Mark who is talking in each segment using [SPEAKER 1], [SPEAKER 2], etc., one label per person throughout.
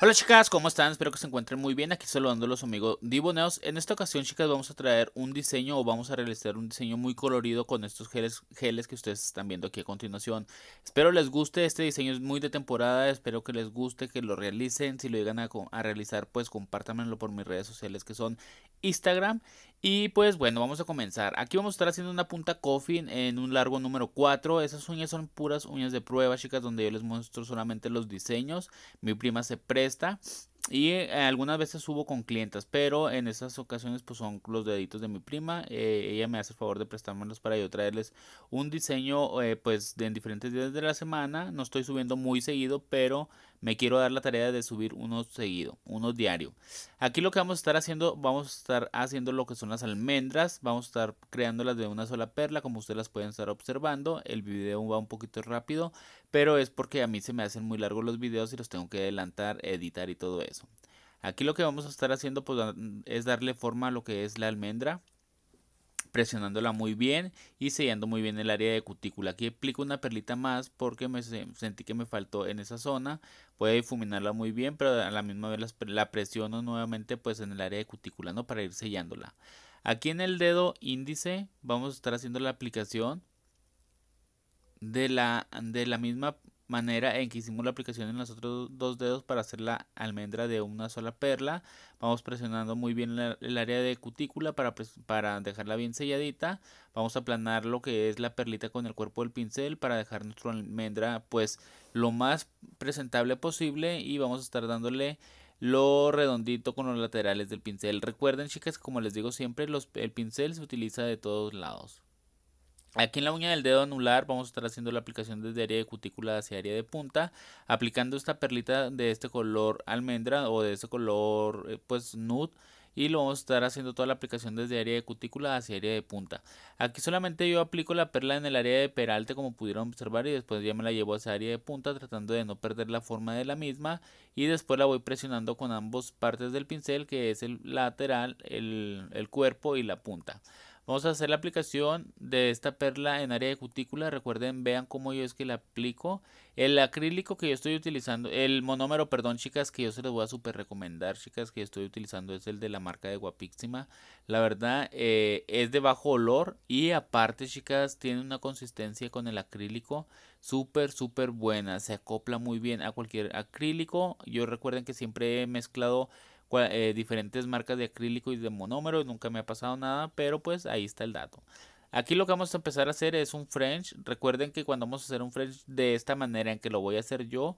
[SPEAKER 1] Hola chicas, ¿cómo están? Espero que se encuentren muy bien. Aquí saludando a los amigos Diboneos. En esta ocasión, chicas, vamos a traer un diseño o vamos a realizar un diseño muy colorido con estos geles, que ustedes están viendo aquí a continuación. Espero les guste, este diseño es muy de temporada, espero que les guste, que lo realicen. Si lo llegan a, realizar, pues compártanmelo por mis redes sociales que son Instagram y pues bueno, vamos a comenzar. Aquí vamos a estar haciendo una punta coffin en un largo número 4. Esas uñas son puras uñas de prueba, chicas, donde yo les muestro solamente los diseños. Mi prima se presta. Y eh, algunas veces subo con clientas, pero en esas ocasiones pues son los deditos de mi prima. Eh, ella me hace el favor de prestármelos para yo traerles un diseño eh, pues en diferentes días de la semana. No estoy subiendo muy seguido, pero me quiero dar la tarea de subir uno seguido, uno diario. Aquí lo que vamos a estar haciendo, vamos a estar haciendo lo que son las almendras. Vamos a estar creándolas de una sola perla, como ustedes las pueden estar observando. El video va un poquito rápido, pero es porque a mí se me hacen muy largos los videos y los tengo que adelantar, editar y todo eso. Aquí lo que vamos a estar haciendo pues, mm, es darle forma a lo que es la almendra, presionándola muy bien y sellando muy bien el área de cutícula. Aquí aplico una perlita más porque me sentí que me faltó en esa zona. Voy a difuminarla muy bien, pero a la misma vez la presiono nuevamente pues en el área de cutícula, ¿no? Para ir sellándola. Aquí en el dedo índice vamos a estar haciendo la aplicación de la, de la misma manera en que hicimos la aplicación en los otros dos dedos para hacer la almendra de una sola perla. Vamos presionando muy bien el área de cutícula para, para dejarla bien selladita. Vamos a aplanar lo que es la perlita con el cuerpo del pincel para dejar nuestra almendra pues lo más presentable posible y vamos a estar dándole lo redondito con los laterales del pincel. Recuerden chicas, como les digo siempre, el pincel se utiliza de todos lados. Aquí en la uña del dedo anular vamos a estar haciendo la aplicación desde área de cutícula hacia área de punta, aplicando esta perlita de este color almendra o de este color eh, pues nude y lo vamos a estar haciendo toda la aplicación desde área de cutícula hacia área de punta. Aquí solamente yo aplico la perla en el área de peralte como pudieron observar y después ya me la llevo hacia área de punta tratando de no perder la forma de la misma y después la voy presionando con ambas partes del pincel que es el lateral, el cuerpo y la punta. Vamos a hacer la aplicación de esta perla en área de cutícula. Recuerden, vean cómo yo es que la aplico. El acrílico que yo estoy utilizando, el monómero, perdón chicas, que yo se los voy a super recomendar, chicas, que estoy utilizando es el de la marca de Guapíxima. La verdad, eh, es de bajo olor y aparte, chicas, tiene una consistencia con el acrílico súper, súper buena. Se acopla muy bien a cualquier acrílico. Yo recuerden que siempre he mezclado eh, diferentes marcas de acrílico y de monómero. Nunca me ha pasado nada, pero pues ahí está el dato. Aquí lo que vamos a empezar a hacer es un French. Recuerden que cuando vamos a hacer un French de esta manera en que lo voy a hacer yo,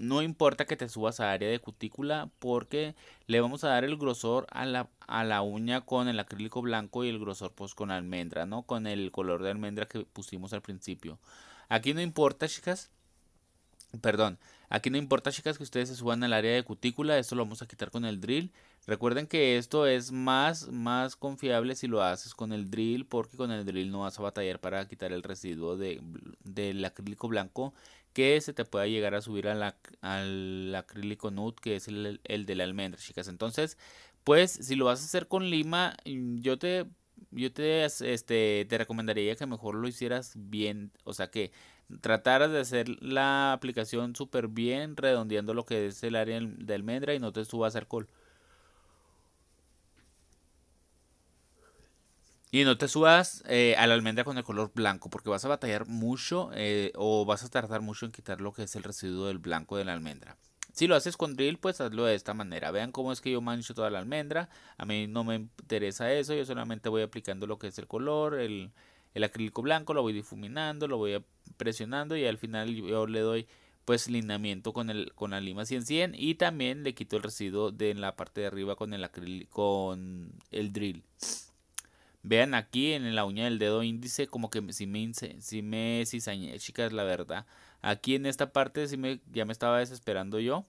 [SPEAKER 1] no importa que te subas a área de cutícula porque le vamos a dar el grosor a la, a la uña con el acrílico blanco y el grosor pues con almendra, ¿no? Con el color de almendra que pusimos al principio. Aquí no importa, chicas. Perdón, aquí no importa chicas que ustedes se suban al área de cutícula, esto lo vamos a quitar con el drill. Recuerden que esto es más, más confiable si lo haces con el drill porque con el drill no vas a batallar para quitar el residuo de, del acrílico blanco que se te pueda llegar a subir al acrílico nude que es el, el de la almendra chicas. Entonces, pues si lo vas a hacer con lima, yo te yo te, este, te recomendaría que mejor lo hicieras bien, o sea que trataras de hacer la aplicación súper bien, redondeando lo que es el área de almendra y no te subas alcohol. Y no te subas eh, a la almendra con el color blanco, porque vas a batallar mucho eh, o vas a tardar mucho en quitar lo que es el residuo del blanco de la almendra. Si lo haces con drill, pues hazlo de esta manera. Vean cómo es que yo mancho toda la almendra. A mí no me interesa eso, yo solamente voy aplicando lo que es el color, el, el acrílico blanco, lo voy difuminando, lo voy presionando y al final yo le doy pues lineamiento con, el, con la lima 100-100 y también le quito el residuo de la parte de arriba con el, acrílico, con el drill. Vean aquí en la uña del dedo índice como que si me, si me chicas, la verdad. Aquí en esta parte si me, ya me estaba desesperando yo.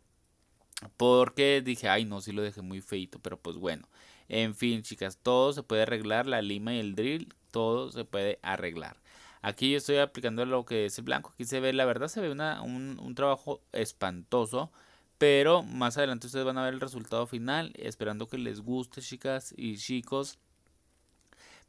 [SPEAKER 1] Porque dije, ay no, si lo dejé muy feito, pero pues bueno. En fin, chicas, todo se puede arreglar, la lima y el drill todo se puede arreglar. Aquí yo estoy aplicando lo que es el blanco. Aquí se ve, la verdad, se ve una, un, un, trabajo espantoso. Pero más adelante ustedes van a ver el resultado final. Esperando que les guste, chicas y chicos.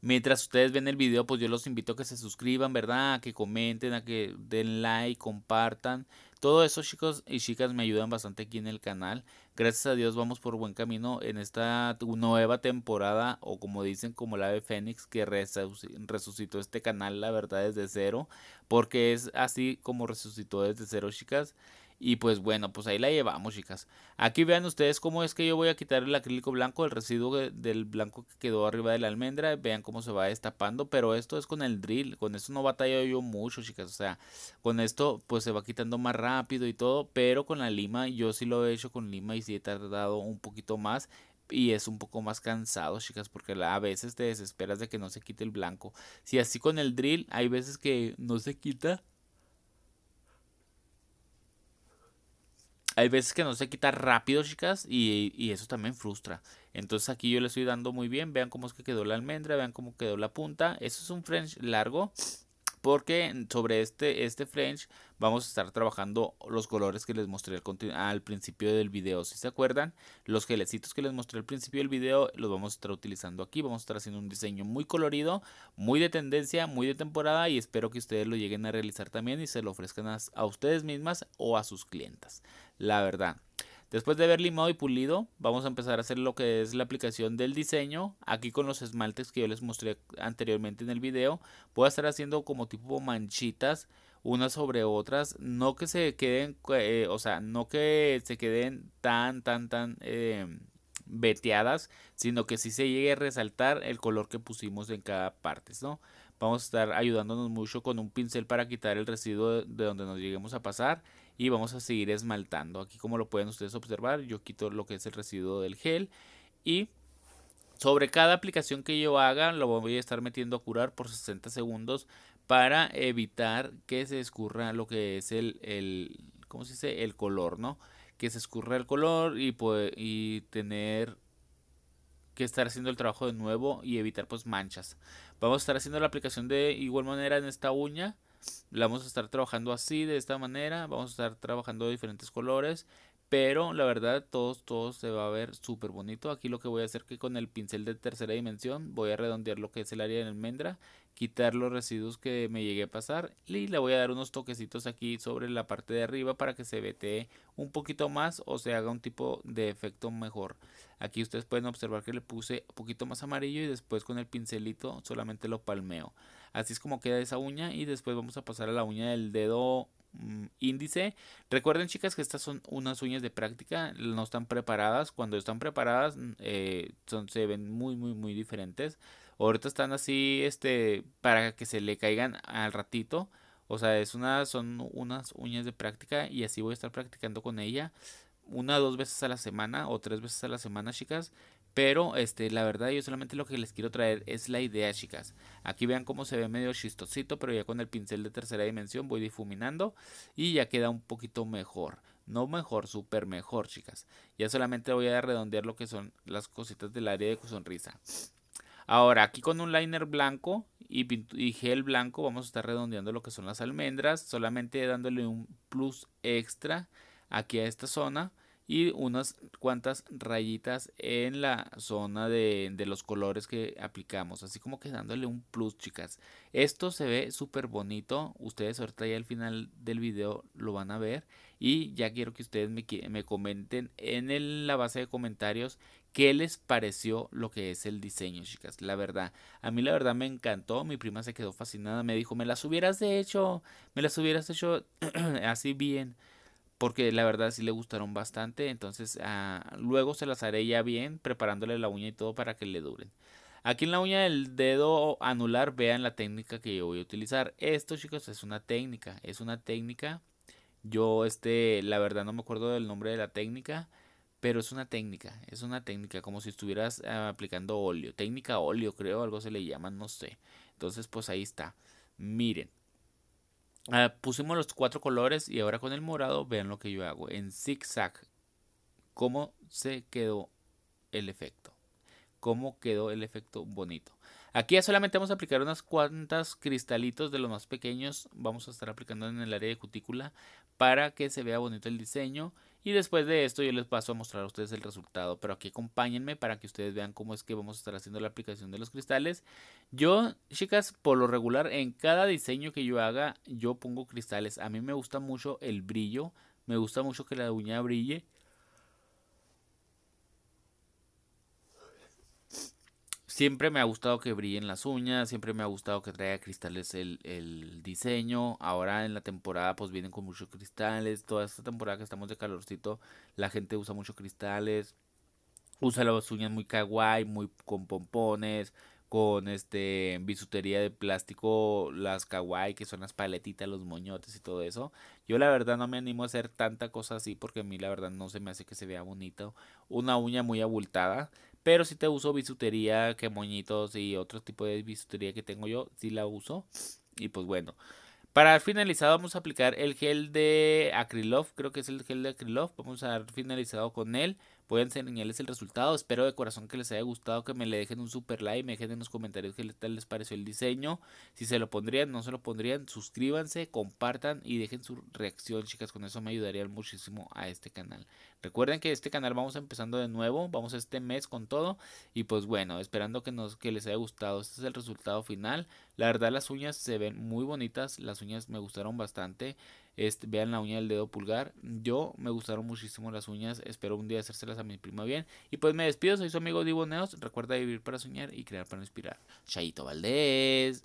[SPEAKER 1] Mientras ustedes ven el video, pues yo los invito a que se suscriban, ¿verdad? A que comenten, a que den like, compartan. Todo eso chicos y chicas me ayudan bastante aquí en el canal. Gracias a Dios vamos por buen camino en esta nueva temporada o como dicen como la de Fénix que resucitó este canal la verdad desde cero. Porque es así como resucitó desde cero chicas. Y pues bueno, pues ahí la llevamos, chicas. Aquí vean ustedes cómo es que yo voy a quitar el acrílico blanco, el residuo del blanco que quedó arriba de la almendra. Vean cómo se va destapando, pero esto es con el drill. Con esto no batallo yo mucho, chicas. O sea, con esto pues se va quitando más rápido y todo, pero con la lima yo sí lo he hecho con lima y sí he tardado un poquito más y es un poco más cansado, chicas, porque a veces te desesperas de que no se quite el blanco. Si así con el drill hay veces que no se quita, hay veces que no se quita rápido, chicas, y, eso también frustra. Entonces aquí yo le estoy dando muy bien. Vean cómo es que quedó la almendra, vean cómo quedó la punta. Eso es un French largo porque sobre este, este French vamos a estar trabajando los colores que les mostré al, principio del video. Si se acuerdan, los gelecitos que les mostré al principio del video los vamos a estar utilizando aquí. Vamos a estar haciendo un diseño muy colorido, muy de tendencia, muy de temporada y espero que ustedes lo lleguen a realizar también y se lo ofrezcan a, a ustedes mismas o a sus clientas. La verdad. Después de haber limado y pulido, vamos a empezar a hacer lo que es la aplicación del diseño. Aquí con los esmaltes que yo les mostré anteriormente en el video, voy a estar haciendo como tipo manchitas unas sobre otras, no que se queden, eh, o sea, no que se queden tan, tan, tan em, veteadas, sino que sí se llegue a resaltar el color que pusimos en cada parte, ¿no? Vamos a estar ayudándonos mucho con un pincel para quitar el residuo de donde nos lleguemos a pasar y vamos a seguir esmaltando. Aquí como lo pueden ustedes observar, yo quito lo que es el residuo del gel y sobre cada aplicación que yo haga lo voy a estar metiendo a curar por 60 segundos para evitar que se escurra lo que es el, ¿cómo se dice? El color, ¿no? Que se escurra el color y, tener que estar haciendo el trabajo de nuevo y evitar pues manchas. Vamos a estar haciendo la aplicación de igual manera en esta uña la vamos a estar trabajando así, de esta manera, vamos a estar trabajando diferentes colores, pero la verdad todos, todos se va a ver súper bonito. Aquí lo que voy a hacer que con el pincel de tercera dimensión voy a redondear lo que es el área de almendra quitar los residuos que me llegué a pasar y le voy a dar unos toquecitos aquí sobre la parte de arriba para que se vete un poquito más o se haga un tipo de efecto mejor aquí ustedes pueden observar que le puse un poquito más amarillo y después con el pincelito solamente lo palmeo así es como queda esa uña y después vamos a pasar a la uña del dedo mm, índice. Recuerden chicas que estas son unas uñas de práctica, no están preparadas. Cuando están preparadas mm, eh, son, se ven muy muy muy diferentes. Ahorita están así, este, para que se le caigan al ratito. O sea, es una, son unas uñas de práctica y así voy a estar practicando con ella una dos veces a la semana o tres veces a la semana, chicas. Pero este, la verdad, yo solamente lo que les quiero traer es la idea, chicas. Aquí vean cómo se ve medio chistosito, pero ya con el pincel de tercera dimensión voy difuminando y ya queda un poquito mejor. No mejor, súper mejor, chicas. Ya solamente voy a redondear lo que son las cositas del área de sonrisa. Ahora, aquí con un liner blanco y, gel blanco vamos a estar redondeando lo que son las almendras, solamente dándole un plus extra aquí a esta zona y unas cuantas rayitas en la zona de, los colores que aplicamos, así como que dándole un plus, chicas. Esto se ve súper bonito, ustedes ahorita ya al final del video lo van a ver y ya quiero que ustedes me, comenten en la base de comentarios ¿Qué les pareció lo que es el diseño, chicas? La verdad, a mí la verdad me encantó, mi prima se quedó fascinada, me dijo, me las hubieras hecho, me las hubieras hecho así bien, porque la verdad sí le gustaron bastante, entonces ah, luego se las haré ya bien, preparándole la uña y todo para que le duren. Aquí en la uña del dedo anular vean la técnica que yo voy a utilizar. Esto chicos es una técnica, es una técnica, yo este, la verdad no me acuerdo del nombre de la técnica, pero es una técnica, es una técnica, como si estuvieras ah, aplicando óleo, técnica óleo creo, algo se le llama, no sé. Entonces pues ahí está, miren. Ah, pusimos los cuatro colores y ahora con el morado vean lo que yo hago en zigzag. ¿Cómo se quedó el efecto? ¿Cómo quedó el efecto bonito? Aquí ya solamente vamos a aplicar unas cuantas cristalitos de los más pequeños. Vamos a estar aplicando en el área de cutícula para que se vea bonito el diseño y después de esto yo les paso a mostrar a ustedes el resultado. Pero aquí acompáñenme para que ustedes vean cómo es que vamos a estar haciendo la aplicación de los cristales. Yo, chicas, por lo regular en cada diseño que yo haga yo pongo cristales. A mí me gusta mucho el brillo. Me gusta mucho que la uña brille. Siempre me ha gustado que brillen las uñas, siempre me ha gustado que traiga cristales el, el diseño. Ahora en la temporada pues vienen con muchos cristales. Toda esta temporada que estamos de calorcito, la gente usa muchos cristales. Usa las uñas muy kawaii, muy con pompones, con este bisutería de plástico, las kawaii, que son las paletitas, los moñotes y todo eso. Yo la verdad no me animo a hacer tanta cosa así porque a mí la verdad no se me hace que se vea bonito. Una uña muy abultada, pero si te uso bisutería, que moñitos y otro tipo de bisutería que tengo yo, sí la uso. Y pues bueno. Para finalizar vamos a aplicar el gel de Acrylov, creo que es el gel de Acrylov, Vamos a dar finalizado con él pueden enseñarles el resultado. Espero de corazón que les haya gustado, que me le dejen un super like, me dejen en los comentarios qué tal les pareció el diseño, si se lo pondrían, no se lo pondrían, suscríbanse, compartan y dejen su reacción, chicas, con eso me ayudarían muchísimo a este canal. Recuerden que este canal vamos empezando de nuevo, vamos este mes con todo y pues bueno, esperando que nos que les haya gustado. Este es el resultado final. La verdad las uñas se ven muy bonitas, las uñas me gustaron bastante. Este, vean la uña del dedo pulgar. Yo me gustaron muchísimo las uñas. Espero un día hacérselas a mi prima bien. Y pues me despido. Soy su amigo Diboneos. Recuerda vivir para soñar y crear para inspirar. Chaito Valdés.